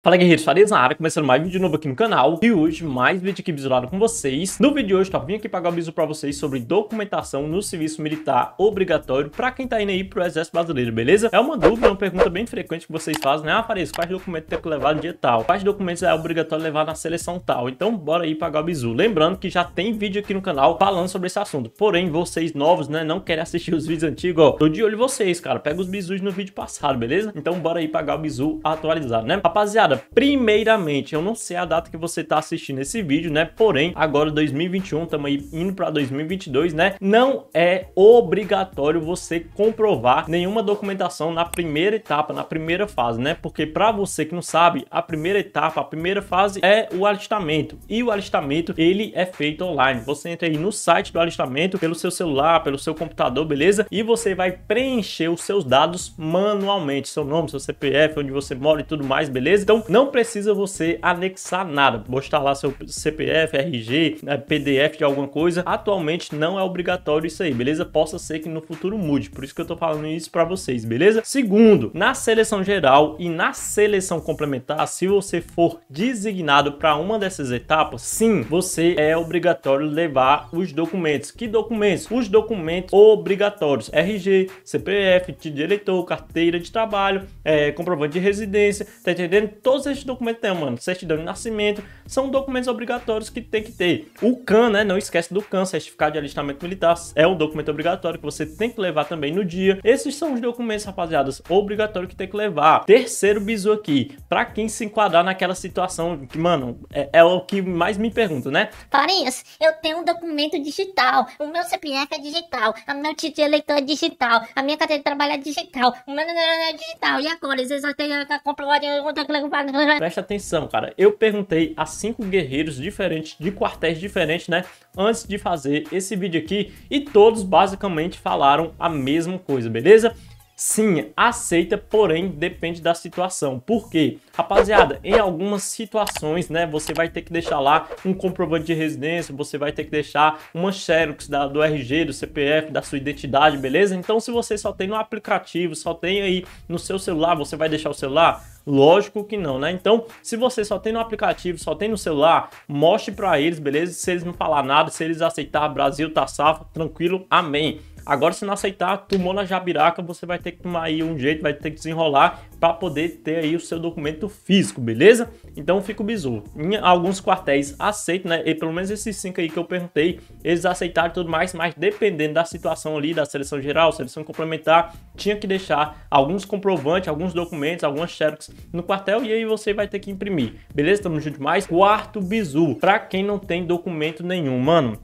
Fala guerreiros, Farias na área, começando mais vídeo novo aqui no canal E hoje mais vídeo aqui visualizado com vocês No vídeo de hoje, top, vim aqui pagar o bisu pra vocês sobre documentação no serviço militar obrigatório Pra quem tá indo aí pro exército brasileiro, beleza? É uma dúvida, uma pergunta bem frequente que vocês fazem, né? Ah, Farias, quais documentos tem que levar no dia tal? Quais documentos é obrigatório levar na seleção tal? Então bora aí pagar o bisu Lembrando que já tem vídeo aqui no canal falando sobre esse assunto Porém, vocês novos, né, não querem assistir os vídeos antigos, ó Tô de olho em vocês, cara, pega os bisus no vídeo passado, beleza? Então bora aí pagar o bisu atualizado, né? Rapaziada primeiramente, eu não sei a data que você tá assistindo esse vídeo, né? Porém, agora 2021, estamos indo para 2022, né? Não é obrigatório você comprovar nenhuma documentação na primeira etapa, na primeira fase, né? Porque para você que não sabe, a primeira etapa, a primeira fase é o alistamento. E o alistamento, ele é feito online. Você entra aí no site do alistamento pelo seu celular, pelo seu computador, beleza? E você vai preencher os seus dados manualmente, seu nome, seu CPF, onde você mora e tudo mais, beleza? Então então não precisa você anexar nada, mostrar lá seu CPF, RG, né, PDF de alguma coisa. Atualmente não é obrigatório isso aí, beleza? Possa ser que no futuro mude, por isso que eu tô falando isso para vocês, beleza? Segundo, na seleção geral e na seleção complementar, se você for designado para uma dessas etapas, sim, você é obrigatório levar os documentos. Que documentos? Os documentos obrigatórios: RG, CPF, título de eleitor, carteira de trabalho, é, comprovante de residência, tá entendendo? todos esses documentos tem, mano. Certidão de nascimento, são documentos obrigatórios que tem que ter. O CAN, né? Não esquece do CAN, certificado de alistamento militar, é um documento obrigatório que você tem que levar também no dia. Esses são os documentos, rapaziadas, obrigatório que tem que levar. Terceiro bizu aqui, pra quem se enquadrar naquela situação que, mano, é, é o que mais me pergunta né? Parinhas, eu tenho um documento digital, o meu CPF é digital, o meu título eleitor é digital, a minha carteira de trabalho é digital, o meu é digital, e agora? Vocês só têm que comprovar de onde é que Presta atenção, cara. Eu perguntei a cinco guerreiros diferentes, de quartéis diferentes, né? Antes de fazer esse vídeo aqui. E todos basicamente falaram a mesma coisa, beleza? Sim, aceita, porém depende da situação. Por quê? Rapaziada, em algumas situações, né, você vai ter que deixar lá um comprovante de residência, você vai ter que deixar uma xerox da, do RG, do CPF, da sua identidade, beleza? Então, se você só tem no aplicativo, só tem aí no seu celular, você vai deixar o celular? Lógico que não, né? Então, se você só tem no aplicativo, só tem no celular, mostre para eles, beleza? Se eles não falar nada, se eles aceitar, Brasil tá safo, tranquilo, amém. Agora, se não aceitar, tomou na jabiraca, você vai ter que tomar aí um jeito, vai ter que desenrolar para poder ter aí o seu documento físico, beleza? Então fica o bizu. Em alguns quartéis aceitam, né? E pelo menos esses cinco aí que eu perguntei, eles aceitaram tudo mais, mas dependendo da situação ali, da seleção geral, seleção complementar, tinha que deixar alguns comprovantes, alguns documentos, algumas xerox no quartel e aí você vai ter que imprimir, beleza? Tamo junto mais. Quarto bizu, para quem não tem documento nenhum, mano.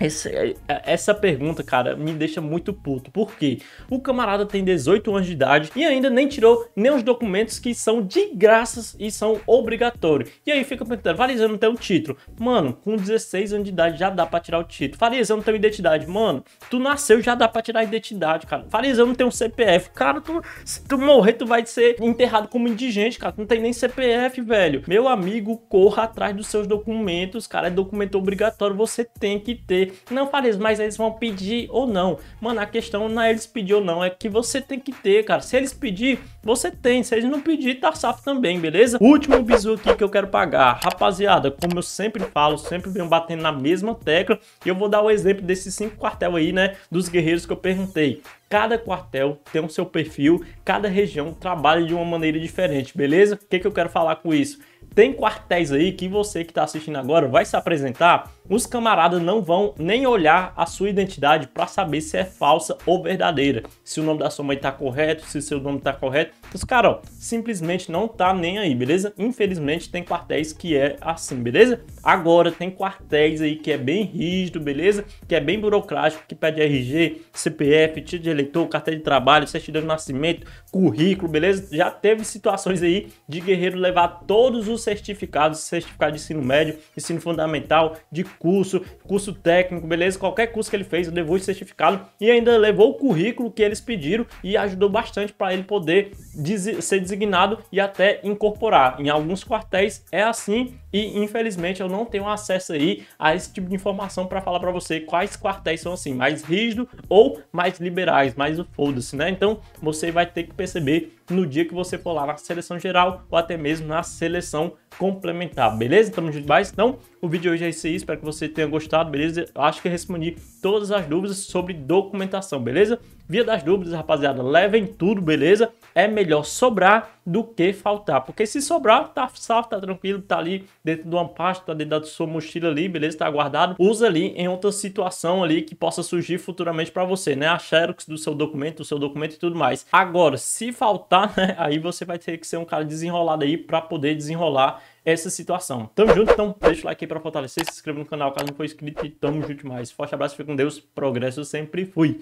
É, é, essa pergunta, cara, me deixa muito puto. Por quê? O camarada tem 18 anos de idade e ainda nem tirou nem os documentos que são de graças e são obrigatórios. E aí fica perguntando, Farias, não tem um título. Mano, com 16 anos de idade já dá pra tirar o título. Farias, eu não tenho identidade. Mano, tu nasceu já dá pra tirar a identidade, cara. Farias, não tem um CPF. Cara, tu, se tu morrer, tu vai ser enterrado como indigente, cara. Tu não tem nem CPF, velho. Meu amigo, corra atrás dos seus documentos, cara. É documento obrigatório, você tem que ter não faz isso, mas eles vão pedir ou não. Mano, a questão não é eles pedir ou não, é que você tem que ter, cara. Se eles pedir, você tem. Se eles não pedir, tá safo também, beleza? Último bizu aqui que eu quero pagar. Rapaziada, como eu sempre falo, sempre venho batendo na mesma tecla. E eu vou dar o exemplo desses cinco quartel aí, né? Dos guerreiros que eu perguntei. Cada quartel tem o um seu perfil, cada região trabalha de uma maneira diferente, beleza? O que, que eu quero falar com isso? Tem quartéis aí que você que está assistindo agora vai se apresentar os camaradas não vão nem olhar a sua identidade para saber se é falsa ou verdadeira, se o nome da sua mãe tá correto, se o seu nome tá correto. Os caras, simplesmente não tá nem aí, beleza? Infelizmente tem quartéis que é assim, beleza? Agora tem quartéis aí que é bem rígido, beleza? Que é bem burocrático, que pede RG, CPF, título de eleitor, carteira de trabalho, certidão de nascimento, currículo, beleza? Já teve situações aí de guerreiro levar todos os certificados, certificado de ensino médio, ensino fundamental, de curso, curso técnico, beleza? Qualquer curso que ele fez, levou o certificado e ainda levou o currículo que eles pediram e ajudou bastante para ele poder ser designado e até incorporar. Em alguns quartéis é assim e infelizmente eu não tenho acesso aí a esse tipo de informação para falar para você quais quartéis são assim, mais rígido ou mais liberais, mais o foda-se, né? Então você vai ter que perceber no dia que você for lá na seleção geral ou até mesmo na seleção complementar, beleza? Tamo junto demais. Então, o vídeo hoje é isso aí, espero que você tenha gostado, beleza? Eu acho que respondi todas as dúvidas sobre documentação, beleza? Via das dúvidas, rapaziada, levem tudo, beleza? É melhor sobrar do que faltar, porque se sobrar, tá salvo, tá tranquilo, tá ali dentro de uma pasta, tá dentro da sua mochila ali, beleza? Tá guardado. Usa ali em outra situação ali que possa surgir futuramente para você, né? A xerox do seu documento, do seu documento e tudo mais. Agora, se faltar, né? Aí você vai ter que ser um cara desenrolado aí para poder desenrolar essa situação. Tamo junto, então deixa o like aí pra fortalecer, se inscreva no canal caso não for inscrito e tamo junto mais. Forte abraço, fique com Deus, progresso sempre fui.